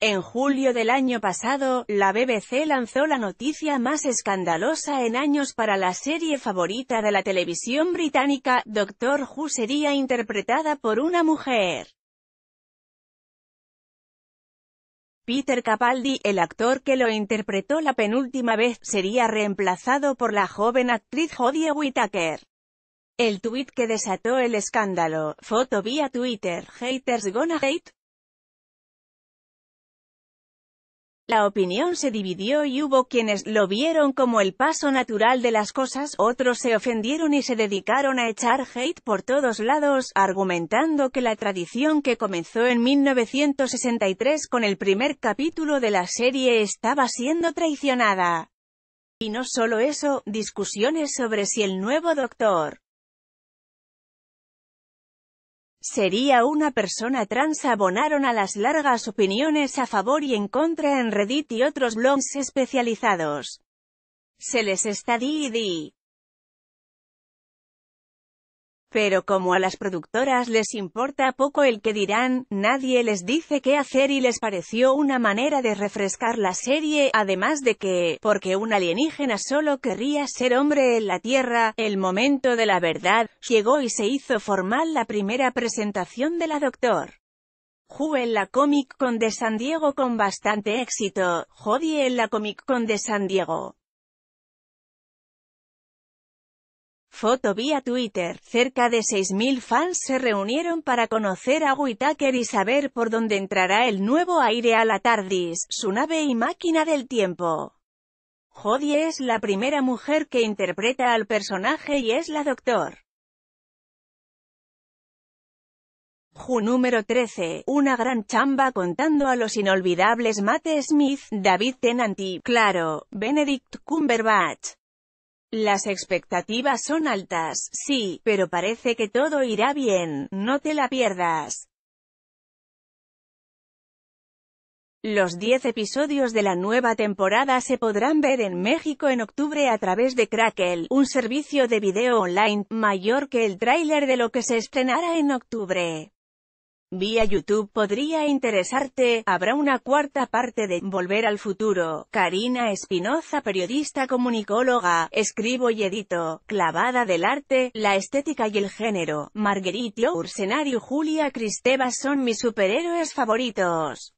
En julio del año pasado, la BBC lanzó la noticia más escandalosa en años para la serie favorita de la televisión británica, Doctor Who sería interpretada por una mujer. Peter Capaldi, el actor que lo interpretó la penúltima vez, sería reemplazado por la joven actriz Jodie Whittaker. El tuit que desató el escándalo, foto vía Twitter, haters gonna hate, La opinión se dividió y hubo quienes lo vieron como el paso natural de las cosas, otros se ofendieron y se dedicaron a echar hate por todos lados, argumentando que la tradición que comenzó en 1963 con el primer capítulo de la serie estaba siendo traicionada. Y no solo eso, discusiones sobre si el nuevo Doctor sería una persona trans abonaron a las largas opiniones a favor y en contra en Reddit y otros blogs especializados. Se les está di y di. Pero como a las productoras les importa poco el que dirán, nadie les dice qué hacer y les pareció una manera de refrescar la serie, además de que, porque un alienígena solo querría ser hombre en la Tierra, el momento de la verdad, llegó y se hizo formal la primera presentación de la Doctor. Who en la Comic Con de San Diego con bastante éxito, Jodie en la Comic Con de San Diego. Foto vía Twitter. Cerca de 6.000 fans se reunieron para conocer a Whitaker y saber por dónde entrará el nuevo aire a la TARDIS, su nave y máquina del tiempo. Jodie es la primera mujer que interpreta al personaje y es la Doctor. Ju número 13, una gran chamba contando a los inolvidables Matt Smith, David Tennant y, claro, Benedict Cumberbatch. Las expectativas son altas, sí, pero parece que todo irá bien, no te la pierdas. Los 10 episodios de la nueva temporada se podrán ver en México en octubre a través de Crackle, un servicio de video online, mayor que el tráiler de lo que se estrenará en octubre. Vía YouTube podría interesarte, habrá una cuarta parte de Volver al futuro. Karina Espinoza periodista comunicóloga, escribo y edito, clavada del arte, la estética y el género. Marguerite Ursenario Julia Cristeva son mis superhéroes favoritos.